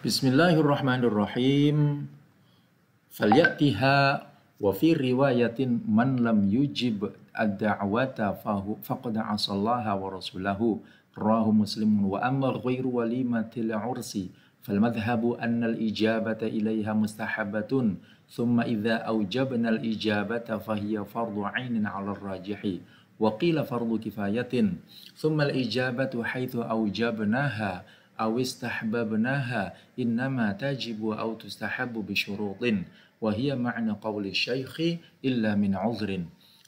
بسم الله الرحمن الرحيم فليأتها وفي رواية من لم يجب الدعوة فقد عصى الله ورسوله راه مسلم وأما غير وليمة العرس فالمذهب أن الإجابة إليها مستحبة ثم إذا أوجبنا الإجابة فهي فرض عين على الراجح وقيل فرض كفاية ثم الإجابة حيث أوجبناها أو استحببناها إنما تجب أو تستحب بشروط وهي معنى قول الشيخ إلا من عذر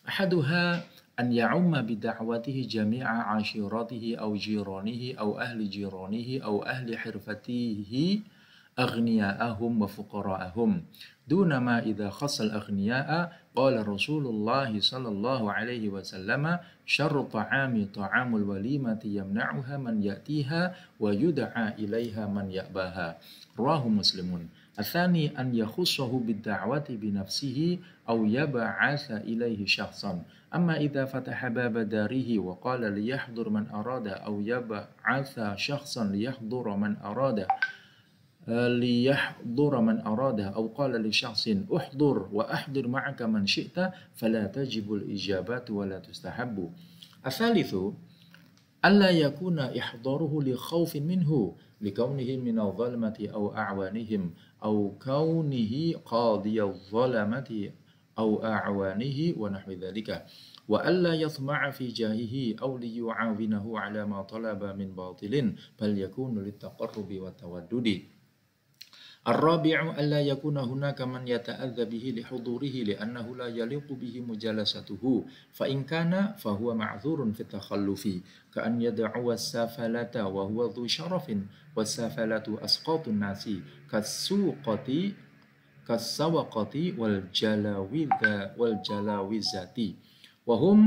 أحدها أن يعم بدعوته جميع عشيرته أو جيرانه أو أهل جيرانه أو أهل حرفته أغنياءهم وفقراءهم دونما إذا خص الأغنياء قال رسول الله صلى الله عليه وسلم شر الطعام طعام الوليمة يمنعها من يأتيها ويدعى إليها من يأباها رواه مسلم الثاني أن يخصه بالدعوة بنفسه أو يبعث إليه شخصا أما إذا فتح باب داره وقال ليحضر من أراد أو يبعث شخصا ليحضر من أراد ليحضر من أراد أو قال لشخص أحضر وأحضر معك من شئت فلا تجب الإجابات ولا تستحب الثالث ألا يكون إحضاره لخوف منه لكونه من الظلمة أو أعوانهم أو كونه قاضي الظلمة أو أعوانه ونحو ذلك وألا يطمع في جاهه أو ليعاونه على ما طلب من باطل بل يكون للتقرب والتودد الرابع ألا يكون هناك من يتأذى به لحضوره لأنه لا يليق به مجالسته فإن كان فهو معذور في التخلف كأن يدعو السافلة وهو ذو شرف والسافلة أسقاط الناس كالسوقة كالسوقة والجلاوزة وهم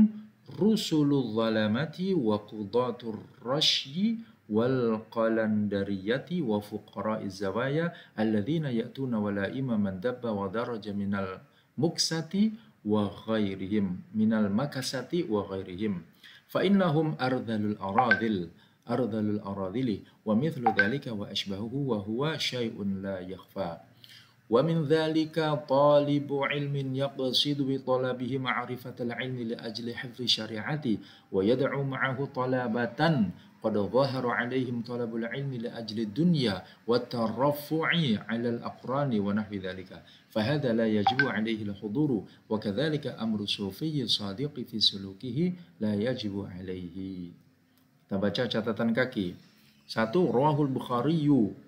رسل الظلمة وقضاة الرشي والقلندرية وفقراء الزوايا الذين يأتون ولائم من دب ودرج من المكسة وغيرهم من المكسة وغيرهم فإنهم أرذل الأراذل أرذل الأراذل ومثل ذلك وأشبهه وهو شيء لا يخفى ومن ذلك طالب علم يقصد بطلبه معرفة العلم لأجل حفظ شريعته ويدعو معه طلبة قد ظهر عليهم طلب العلم لأجل الدنيا والترفع على الأقران ونحو ذلك فهذا لا يجب عليه الحضور وكذلك أمر الصوفي الصادق في سلوكه لا يجب عليه Kita catatan kaki. Satu, رواه البخاري